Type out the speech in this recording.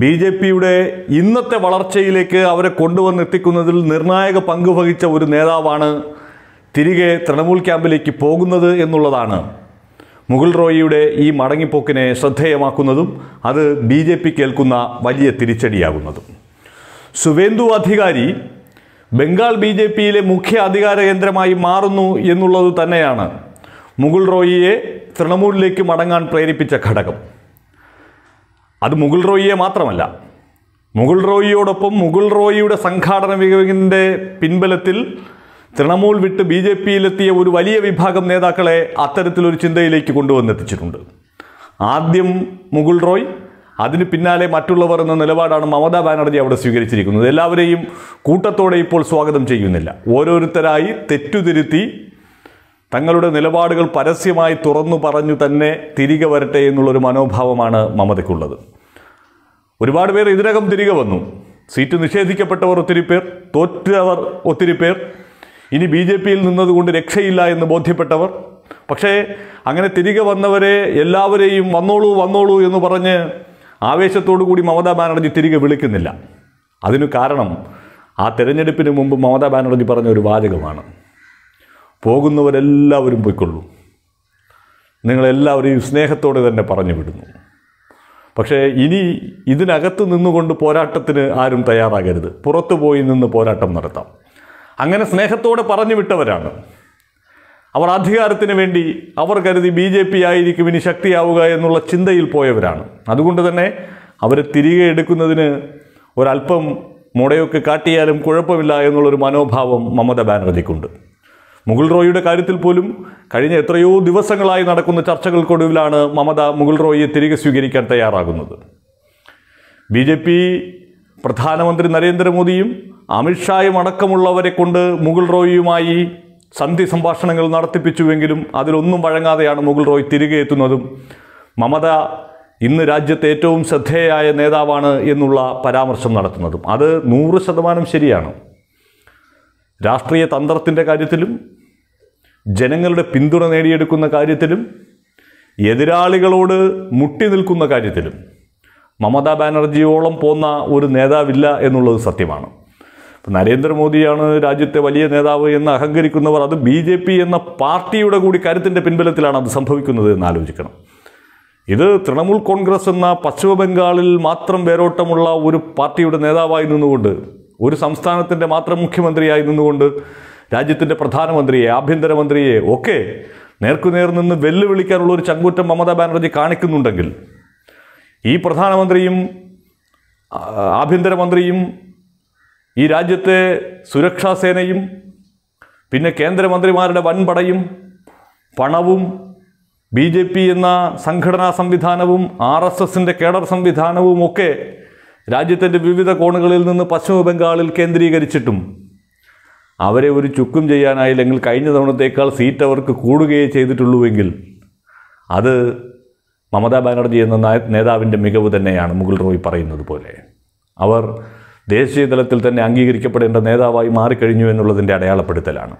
B J പിയുടെ ഇന്നത്തെ വളർച്ചയിലേക്ക് അവരെ കൊണ്ടുവന്നെത്തിക്കുന്നതിൽ നിർണായക പങ്ക് വഹിച്ച ഒരു നേതാവാണ് തിരികെ തൃണമൂൽ ക്യാമ്പിലേക്ക് പോകുന്നത് എന്നുള്ളതാണ് മുകുൾ റോയിയുടെ ഈ മടങ്ങിപ്പോക്കിനെ ശ്രദ്ധേയമാക്കുന്നതും അത് ബി ജെ പി കേൾക്കുന്ന വലിയ തിരിച്ചടിയാകുന്നതും സുവേന്ദു അധികാരി ബംഗാൾ ബി ജെ പിയിലെ മുഖ്യ അധികാര കേന്ദ്രമായി മാറുന്നു എന്നുള്ളത് തന്നെയാണ് മുകുൾ റോയിയെ തൃണമൂലിലേക്ക് മടങ്ങാൻ പ്രേരിപ്പിച്ച ഘടകം അത് മുഗൾ റോയിയെ മാത്രമല്ല മുഗൾ റോയിയോടൊപ്പം മുഗൾ റോയിയുടെ സംഘാടന വിഭാഗത്തിൻ്റെ പിൻബലത്തിൽ തൃണമൂൽ വിട്ട് ബി ജെ പിയിലെത്തിയ ഒരു വലിയ വിഭാഗം നേതാക്കളെ അത്തരത്തിലൊരു ചിന്തയിലേക്ക് കൊണ്ടുവന്നെത്തിച്ചിട്ടുണ്ട് ആദ്യം മുഗൾ റോയ് അതിന് പിന്നാലെ മറ്റുള്ളവർ എന്ന നിലപാടാണ് മമതാ ബാനർജി അവിടെ സ്വീകരിച്ചിരിക്കുന്നത് എല്ലാവരെയും കൂട്ടത്തോടെ ഇപ്പോൾ സ്വാഗതം ചെയ്യുന്നില്ല ഓരോരുത്തരായി തെറ്റുതിരുത്തി തങ്ങളുടെ നിലപാടുകൾ പരസ്യമായി തുറന്നു പറഞ്ഞു തന്നെ തിരികെ വരട്ടെ എന്നുള്ളൊരു മനോഭാവമാണ് മമതയ്ക്കുള്ളത് ഒരുപാട് പേർ ഇതിനകം തിരികെ വന്നു സീറ്റ് നിഷേധിക്കപ്പെട്ടവർ ഒത്തിരി പേർ തോറ്റവർ ഒത്തിരി പേർ ഇനി ബി ജെ പിയിൽ നിന്നതുകൊണ്ട് രക്ഷയില്ല എന്ന് ബോധ്യപ്പെട്ടവർ പക്ഷേ അങ്ങനെ തിരികെ വന്നവരെ എല്ലാവരെയും വന്നോളൂ വന്നോളൂ എന്ന് പറഞ്ഞ് ആവേശത്തോടു കൂടി മമതാ ബാനർജി തിരികെ വിളിക്കുന്നില്ല അതിനു കാരണം ആ തിരഞ്ഞെടുപ്പിന് മുമ്പ് മമതാ ബാനർജി പറഞ്ഞ ഒരു വാചകമാണ് പോകുന്നവരെല്ലാവരും പോയിക്കൊള്ളൂ നിങ്ങളെല്ലാവരെയും സ്നേഹത്തോടെ തന്നെ പറഞ്ഞു വിടുന്നു പക്ഷേ ഇനി ഇതിനകത്ത് നിന്നുകൊണ്ട് പോരാട്ടത്തിന് ആരും തയ്യാറാകരുത് പുറത്തു പോയി നിന്ന് പോരാട്ടം നടത്താം അങ്ങനെ സ്നേഹത്തോടെ പറഞ്ഞു വിട്ടവരാണ് അവർ അധികാരത്തിന് വേണ്ടി അവർ കരുതി ബി ജെ പി ആയിരിക്കും ഇനി ശക്തിയാവുക എന്നുള്ള ചിന്തയിൽ പോയവരാണ് അതുകൊണ്ട് തന്നെ അവരെ തിരികെ എടുക്കുന്നതിന് ഒരല്പം മുടയൊക്കെ കാട്ടിയാലും കുഴപ്പമില്ല എന്നുള്ളൊരു മനോഭാവം മമത ബാനർജിക്കുണ്ട് മുകുൾ റോയിയുടെ കാര്യത്തിൽ പോലും കഴിഞ്ഞ എത്രയോ ദിവസങ്ങളായി നടക്കുന്ന ചർച്ചകൾക്കൊടുവിലാണ് മമത മുകുൾ റോയിയെ തിരികെ സ്വീകരിക്കാൻ തയ്യാറാകുന്നത് ബി ജെ പി പ്രധാനമന്ത്രി നരേന്ദ്രമോദിയും അമിത്ഷായും അടക്കമുള്ളവരെ കൊണ്ട് മുകുൾ റോയിയുമായി സന്ധി സംഭാഷണങ്ങൾ നടത്തിപ്പിച്ചുവെങ്കിലും അതിലൊന്നും വഴങ്ങാതെയാണ് മുകുൾ റോയ് തിരികെ എത്തുന്നതും മമത ഇന്ന് രാജ്യത്തെ ഏറ്റവും ശ്രദ്ധേയായ നേതാവാണ് എന്നുള്ള പരാമർശം നടത്തുന്നതും അത് നൂറ് ശതമാനം ശരിയാണ് രാഷ്ട്രീയ തന്ത്രത്തിൻ്റെ കാര്യത്തിലും ജനങ്ങളുടെ പിന്തുണ നേടിയെടുക്കുന്ന കാര്യത്തിലും എതിരാളികളോട് മുട്ടി നിൽക്കുന്ന കാര്യത്തിലും മമതാ ബാനർജിയോളം പോന്ന ഒരു നേതാവില്ല എന്നുള്ളത് സത്യമാണ് നരേന്ദ്രമോദിയാണ് രാജ്യത്തെ വലിയ നേതാവ് എന്ന് അഹങ്കരിക്കുന്നവർ അത് ബി ജെ പി എന്ന പാർട്ടിയുടെ കൂടി കരുത്തിൻ്റെ പിൻബലത്തിലാണ് അത് സംഭവിക്കുന്നത് എന്ന് ആലോചിക്കണം ഇത് തൃണമൂൽ കോൺഗ്രസ് എന്ന പശ്ചിമ ബംഗാളിൽ മാത്രം വേരോട്ടമുള്ള ഒരു പാർട്ടിയുടെ നേതാവായി നിന്നുകൊണ്ട് ഒരു സംസ്ഥാനത്തിൻ്റെ മാത്രം മുഖ്യമന്ത്രിയായി നിന്നുകൊണ്ട് രാജ്യത്തിൻ്റെ പ്രധാനമന്ത്രിയെ ആഭ്യന്തരമന്ത്രിയെ ഒക്കെ നേർക്കുനേർ നിന്ന് വെല്ലുവിളിക്കാനുള്ള ഒരു ചങ്കൂറ്റം മമതാ ബാനർജി കാണിക്കുന്നുണ്ടെങ്കിൽ ഈ പ്രധാനമന്ത്രിയും ആഭ്യന്തരമന്ത്രിയും ഈ രാജ്യത്തെ സുരക്ഷാ സേനയും പിന്നെ കേന്ദ്രമന്ത്രിമാരുടെ വൻപടയും പണവും ബി ജെ പി എന്ന സംഘടനാ സംവിധാനവും ആർ എസ് എസിൻ്റെ കേഡർ സംവിധാനവും ഒക്കെ രാജ്യത്തിൻ്റെ വിവിധ കോണുകളിൽ നിന്ന് പശ്ചിമ ബംഗാളിൽ കേന്ദ്രീകരിച്ചിട്ടും അവരെ ഒരു ചുക്കും ചെയ്യാനായില്ലെങ്കിൽ കഴിഞ്ഞ തവണത്തേക്കാൾ സീറ്റ് അവർക്ക് കൂടുകയേ ചെയ്തിട്ടുള്ളൂവെങ്കിൽ അത് മമതാ ബാനർജി എന്ന നേതാവിൻ്റെ മികവ് തന്നെയാണ് മുകുൾ റോയ് പറയുന്നത് പോലെ അവർ ദേശീയ തലത്തിൽ തന്നെ അംഗീകരിക്കപ്പെടേണ്ട നേതാവായി മാറിക്കഴിഞ്ഞു എന്നുള്ളതിൻ്റെ അടയാളപ്പെടുത്തലാണ്